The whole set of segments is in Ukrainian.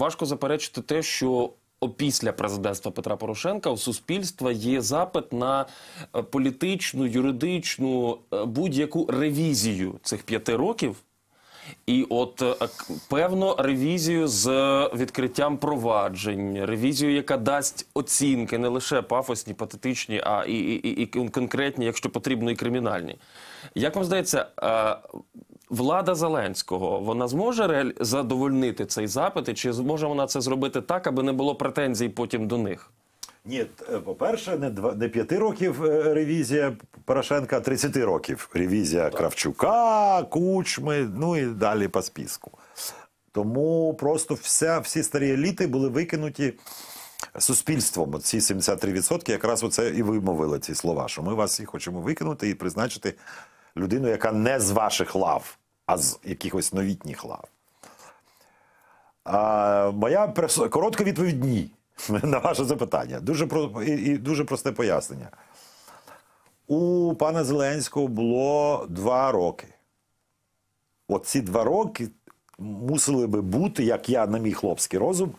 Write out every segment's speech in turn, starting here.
важко заперечити те, що Після президентства Петра Порошенка у суспільства є запит на е, політичну, юридичну е, будь-яку ревізію цих п'яти років, і от е, певно ревізію з відкриттям проваджень, ревізію, яка дасть оцінки не лише пафосні, патетичні, а і, і, і конкретні, якщо потрібно, і кримінальні. Як вам здається, Влада Зеленського вона зможе реаль задовольнити цей запит, і чи зможе вона це зробити так, аби не було претензій потім до них? Ні, е, по-перше, не два не п'яти років е, ревізія Порошенка, а 30 років. Ревізія так. Кравчука, Кучми, ну і далі по списку. Тому просто вся, всі старі еліти були викинуті суспільством. Ці 73% якраз оце і вимовили ці слова. Що ми вас всі хочемо викинути і призначити людину, яка не з ваших лав а з якихось новітніх лав. А, Моя перс... коротка відповідь ні на ваше запитання. Дуже про... і, дуже просте пояснення. У пана Зеленського було два роки. От ці два роки мусили би бути, як я на мій хлопський розум,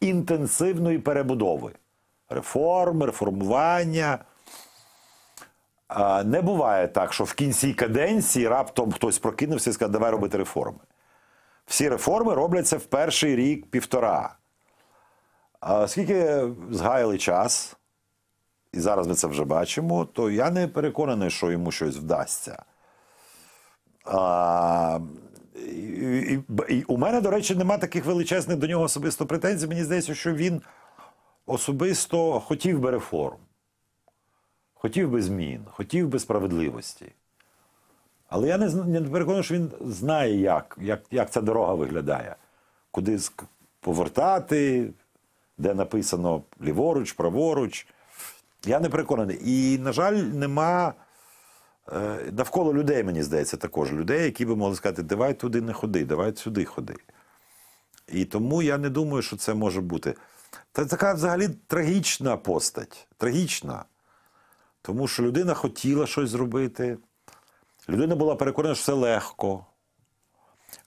інтенсивної перебудови. Реформ, реформування, не буває так, що в кінці каденції раптом хтось прокинувся і сказав, давай робити реформи. Всі реформи робляться в перший рік-півтора. Оскільки згаяли час, і зараз ми це вже бачимо, то я не переконаний, що йому щось вдасться. А, і, і, і У мене, до речі, нема таких величезних до нього особисто претензій. Мені здається, що він особисто хотів би реформ хотів би змін, хотів би справедливості. Але я не, не переконаний, що він знає, як, як, як ця дорога виглядає, куди повертати, де написано ліворуч, праворуч. Я не переконаний. І, на жаль, нема е, навколо людей, мені здається, також людей, які би могли сказати, давай туди не ходи, давай сюди ходи. І тому я не думаю, що це може бути. Це така взагалі трагічна постать. Трагічна. Тому що людина хотіла щось зробити, людина була переконана, що це легко.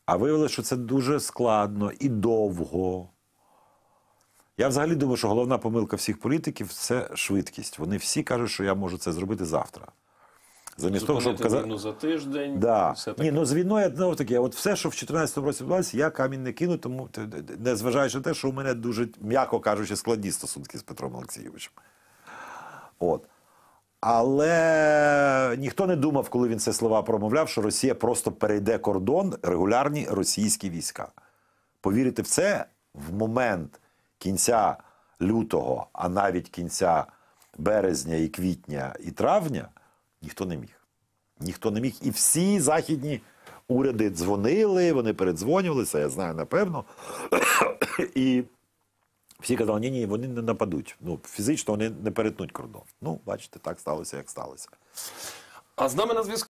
А виявилося, що це дуже складно і довго. Я взагалі думаю, що головна помилка всіх політиків це швидкість. Вони всі кажуть, що я можу це зробити завтра. Замість того, щоб казати... війну за тиждень. Да. Все Ні, ну з війною знову таке, от все, що в 2014 році відбувалося, я камінь не кину, тому незважаючи на те, що у мене дуже, м'яко кажучи, складні стосунки з Петром Олексійовичем. От. Але ніхто не думав, коли він це слова промовляв, що Росія просто перейде кордон регулярні російські війська. Повірити в це в момент кінця лютого, а навіть кінця березня, і квітня і травня, ніхто не міг. Ніхто не міг. І всі західні уряди дзвонили, вони передзвонювалися, я знаю, напевно. і всі казали, ні, ні, вони не нападуть. Ну, фізично вони не перетнуть кордон. Ну, бачите, так сталося, як сталося. А з нами на зв'язку.